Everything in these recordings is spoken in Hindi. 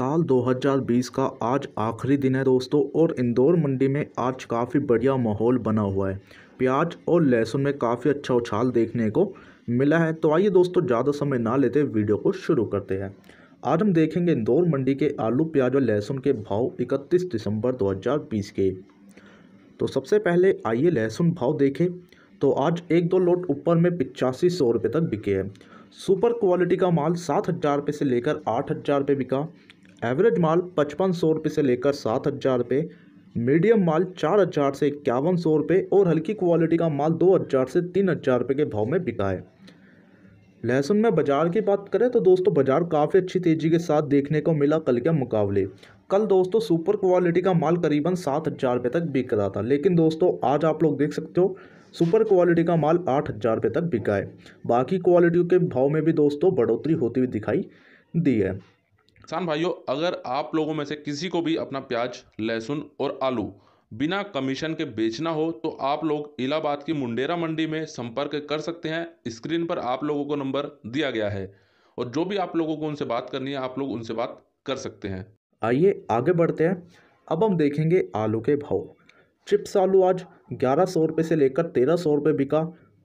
साल 2020 का आज आखिरी दिन है दोस्तों और इंदौर मंडी में आज काफ़ी बढ़िया माहौल बना हुआ है प्याज और लहसुन में काफ़ी अच्छा उछाल देखने को मिला है तो आइए दोस्तों ज़्यादा समय ना लेते वीडियो को शुरू करते हैं आज हम देखेंगे इंदौर मंडी के आलू प्याज और लहसुन के भाव 31 दिसंबर 2020 के तो सबसे पहले आइए लहसुन भाव देखें तो आज एक दो लोट ऊपर में पिचासी सौ रुपये तक बिके हैं सुपर क्वालिटी का माल सात हज़ार रुपये से लेकर आठ हज़ार रुपये बिका एवरेज माल पचपन सौ रुपये से लेकर सात हज़ार रुपये मीडियम माल चार हज़ार से इक्यावन सौ रुपये और हल्की क्वालिटी का माल दो हज़ार से तीन हज़ार रुपये के भाव में बिका है लहसुन में बाज़ार की बात करें तो दोस्तों बाज़ार काफ़ी अच्छी तेज़ी के साथ देखने को मिला कल के मुकाबले कल दोस्तों सुपर क्वालिटी का माल करीबन सात हज़ार रुपये तक बिक रहा था लेकिन दोस्तों आज आप लोग देख सकते हो सुपर क्वालिटी का माल आठ हज़ार रुपये तक बिका है बाकी क्वालिटी के भाव में भी दोस्तों बढ़ोतरी होती हुई दिखाई दी है किसान भाइयों अगर आप लोगों में से किसी को भी अपना प्याज लहसुन और आलू बिना कमीशन के बेचना हो तो आप लोग इलाहाबाद की मुंडेरा मंडी में संपर्क कर सकते हैं स्क्रीन पर आप लोगों को नंबर दिया गया है और जो भी आप लोगों को उनसे बात करनी है आप लोग उनसे बात कर सकते हैं आइए आगे बढ़ते हैं अब हम देखेंगे आलू के भाव चिप्स आलू आज ग्यारह सौ रुपये से लेकर तेरह सौ रुपये बिका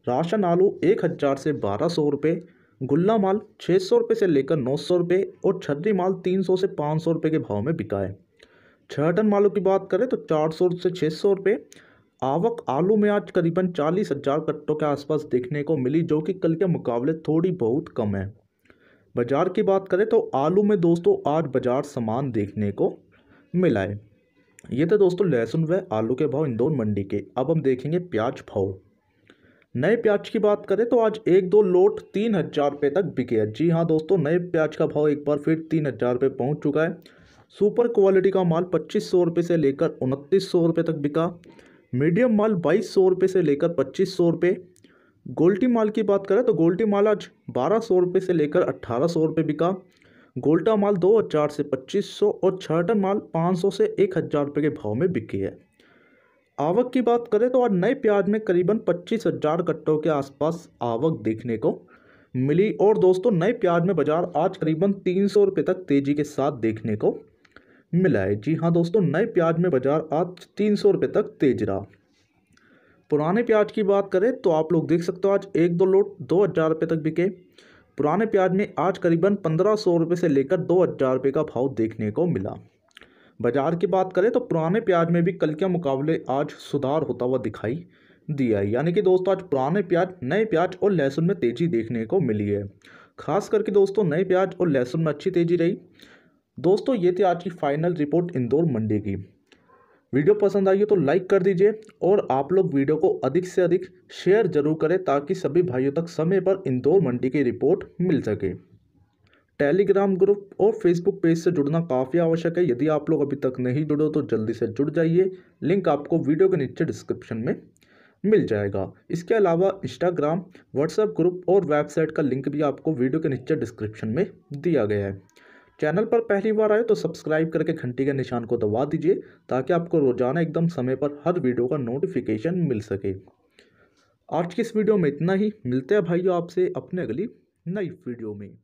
राशन आलू एक हज़ार से बारह सौ रुपये गुल्ला माल छः सौ रुपये से लेकर नौ सौ रुपये और छर्री माल तीन सौ से पाँच सौ रुपये के भाव में बिका है छः टन मालों की बात करें तो चार सौ से छः सौ रुपये आवक आलू में आज करीबन चालीस हजार कट्टों के आसपास देखने को मिली जो कि कल के मुकाबले थोड़ी बहुत कम है बाजार की बात करें तो आलू में दोस्तों आज बाजार सामान देखने को मिला है ये थे तो दोस्तों लहसुन व आलू के भाव इंदौर मंडी के अब हम देखेंगे प्याज भाव नए प्याज की बात करें तो आज एक दो लोट तीन हज़ार रुपये तक बिके है जी हाँ दोस्तों नए प्याज का भाव एक बार फिर तीन हज़ार रुपये पहुँच चुका है सुपर क्वालिटी का माल पच्चीस सौ रुपये से लेकर उनतीस सौ रुपये तक बिका मीडियम माल बाईस सौ रुपये से लेकर पच्चीस सौ रुपये गोल्टी माल की बात करें तो गोल्टी माल आज बारह सौ रुपये से लेकर अट्ठारह सौ रुपये बिका गोल्टा माल दो हज़ार से पच्चीस सौ और छटन माल पाँच सौ से एक हज़ार रुपये के भाव में बिकी है आवक की बात करें तो आज नए प्याज में करीबन पच्चीस हजार कट्टों के आसपास आवक देखने को मिली और दोस्तों नए प्याज में बाजार आज करीबन तीन सौ रुपये तक तेज़ी के साथ देखने को मिला है जी हाँ दोस्तों नए प्याज में बाजार आज तीन सौ रुपये तक तेज रहा पुराने प्याज की बात करें तो आप लोग देख सकते हो आज एक दो लोट दो हज़ार रुपये तक बिके पुराने प्याज में आज करीबन पंद्रह सौ रुपये से लेकर दो हज़ार रुपये का भाव देखने को मिला बाजार की बात करें तो पुराने प्याज में भी कल के मुकाबले आज सुधार होता हुआ दिखाई दिया है यानी कि दोस्तों आज पुराने प्याज नए प्याज और लहसुन में तेज़ी देखने को मिली है खास करके दोस्तों नए प्याज और लहसुन में अच्छी तेज़ी रही दोस्तों ये थी आज की फाइनल रिपोर्ट इंदौर मंडी की वीडियो पसंद आई हो तो लाइक कर दीजिए और आप लोग वीडियो को अधिक से अधिक शेयर जरूर करें ताकि सभी भाइयों तक समय पर इंदौर मंडी की रिपोर्ट मिल सके टेलीग्राम ग्रुप और फेसबुक पेज से जुड़ना काफ़ी आवश्यक है यदि आप लोग अभी तक नहीं जुड़े तो जल्दी से जुड़ जाइए लिंक आपको वीडियो के नीचे डिस्क्रिप्शन में मिल जाएगा इसके अलावा इंस्टाग्राम व्हाट्सएप ग्रुप और वेबसाइट का लिंक भी आपको वीडियो के नीचे डिस्क्रिप्शन में दिया गया है चैनल पर पहली बार आए तो सब्सक्राइब करके घंटी के निशान को दबा दीजिए ताकि आपको रोजाना एकदम समय पर हर वीडियो का नोटिफिकेशन मिल सके आज की इस वीडियो में इतना ही मिलते हैं भाइयों आपसे अपने अगली नई वीडियो में